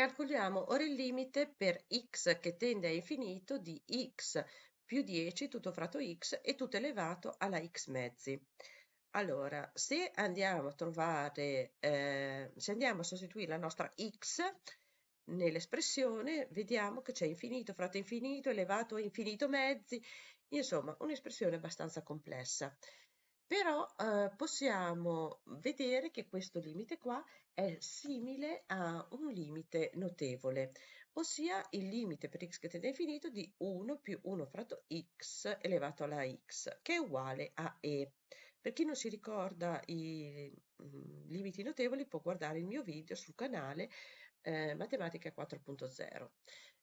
Calcoliamo ora il limite per x che tende a infinito di x più 10 tutto fratto x e tutto elevato alla x mezzi. Allora, se andiamo a trovare, eh, se andiamo a sostituire la nostra x nell'espressione, vediamo che c'è infinito fratto infinito elevato a infinito mezzi, insomma un'espressione abbastanza complessa però eh, possiamo vedere che questo limite qua è simile a un limite notevole, ossia il limite per x che tende a infinito di 1 più 1 fratto x elevato alla x, che è uguale a e. Per chi non si ricorda i mm, limiti notevoli può guardare il mio video sul canale eh, Matematica 4.0.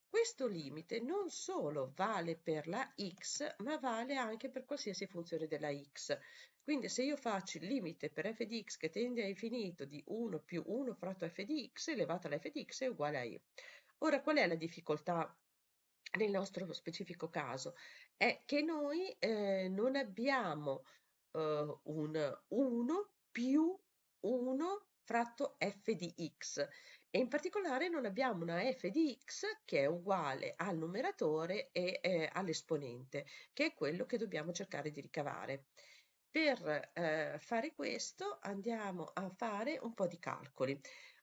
Questo limite non solo vale per la x, ma vale anche per qualsiasi funzione della x. Quindi se io faccio il limite per f di x che tende a infinito di 1 più 1 fratto f di x elevato alla f di x è uguale a i. Ora, qual è la difficoltà nel nostro specifico caso? È che noi eh, non abbiamo eh, un 1 più 1 fratto f di x e in particolare non abbiamo una f di x che è uguale al numeratore e eh, all'esponente, che è quello che dobbiamo cercare di ricavare. Per eh, fare questo andiamo a fare un po' di calcoli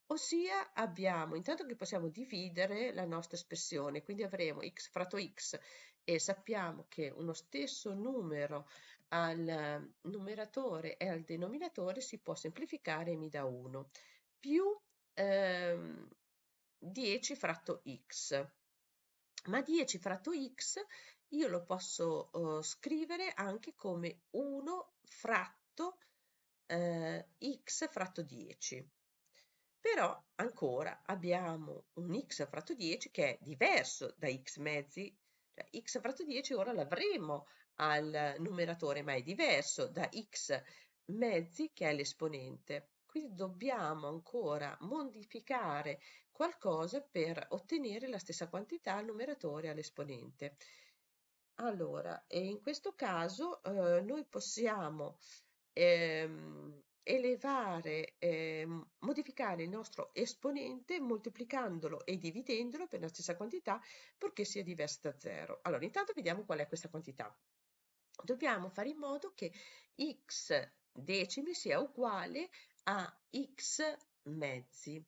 ossia abbiamo intanto che possiamo dividere la nostra espressione, quindi avremo x fratto x e sappiamo che uno stesso numero al eh, numeratore e al denominatore si può semplificare e mi dà 1 più ehm, 10 fratto x. Ma 10 fratto x io lo posso eh, scrivere anche come 1 fratto eh, x fratto 10 però ancora abbiamo un x fratto 10 che è diverso da x mezzi, cioè x fratto 10 ora l'avremo al numeratore, ma è diverso da x mezzi che è l'esponente. Quindi dobbiamo ancora modificare qualcosa per ottenere la stessa quantità al numeratore e all'esponente. Allora, in questo caso eh, noi possiamo ehm, elevare, eh, modificare il nostro esponente moltiplicandolo e dividendolo per la stessa quantità purché sia diversa da 0. Allora intanto vediamo qual è questa quantità. Dobbiamo fare in modo che x decimi sia uguale a x mezzi.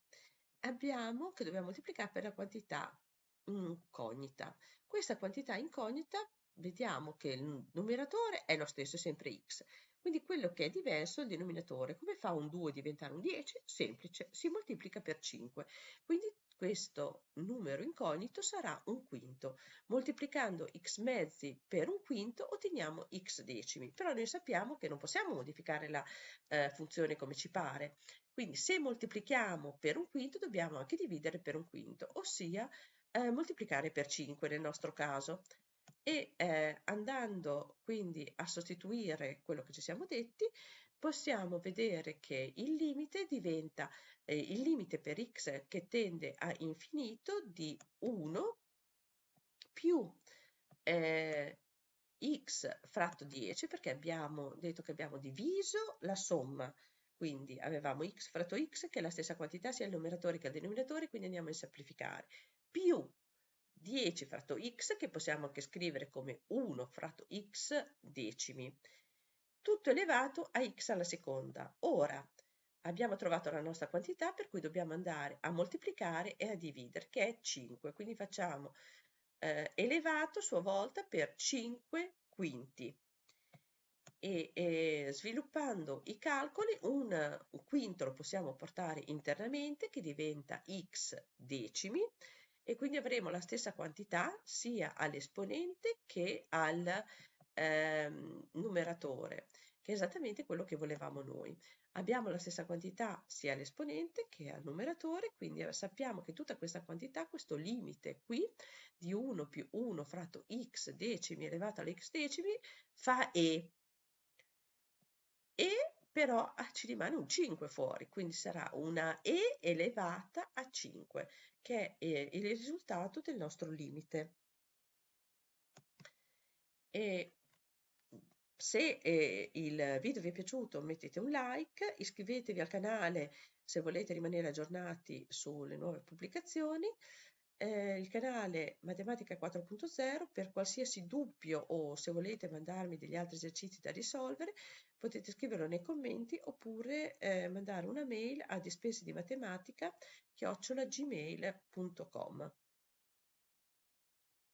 Abbiamo che dobbiamo moltiplicare per la quantità incognita. Questa quantità incognita vediamo che il numeratore è lo stesso, sempre x. Quindi quello che è diverso è il denominatore. Come fa un 2 diventare un 10? Semplice, si moltiplica per 5. Quindi questo numero incognito sarà un quinto. Moltiplicando x mezzi per un quinto otteniamo x decimi. Però noi sappiamo che non possiamo modificare la eh, funzione come ci pare. Quindi se moltiplichiamo per un quinto dobbiamo anche dividere per un quinto, ossia eh, moltiplicare per 5 nel nostro caso e eh, andando quindi a sostituire quello che ci siamo detti possiamo vedere che il limite diventa eh, il limite per x che tende a infinito di 1 più eh, x fratto 10 perché abbiamo detto che abbiamo diviso la somma quindi avevamo x fratto x che è la stessa quantità sia il numeratore che il denominatore quindi andiamo a semplificare più 10 fratto x che possiamo anche scrivere come 1 fratto x decimi, tutto elevato a x alla seconda. Ora abbiamo trovato la nostra quantità per cui dobbiamo andare a moltiplicare e a dividere che è 5, quindi facciamo eh, elevato a sua volta per 5 quinti. E, e, sviluppando i calcoli un, un quinto lo possiamo portare internamente che diventa x decimi e quindi avremo la stessa quantità sia all'esponente che al ehm, numeratore, che è esattamente quello che volevamo noi. Abbiamo la stessa quantità sia all'esponente che al numeratore, quindi eh, sappiamo che tutta questa quantità, questo limite qui di 1 più 1 fratto x decimi elevato all'x decimi, fa e. E però ah, ci rimane un 5 fuori, quindi sarà una E elevata a 5, che è eh, il risultato del nostro limite. E se eh, il video vi è piaciuto mettete un like, iscrivetevi al canale se volete rimanere aggiornati sulle nuove pubblicazioni eh, il canale Matematica 4.0 per qualsiasi dubbio o se volete mandarmi degli altri esercizi da risolvere potete scriverlo nei commenti oppure eh, mandare una mail a dispese di matematica chiocciolagmail.com.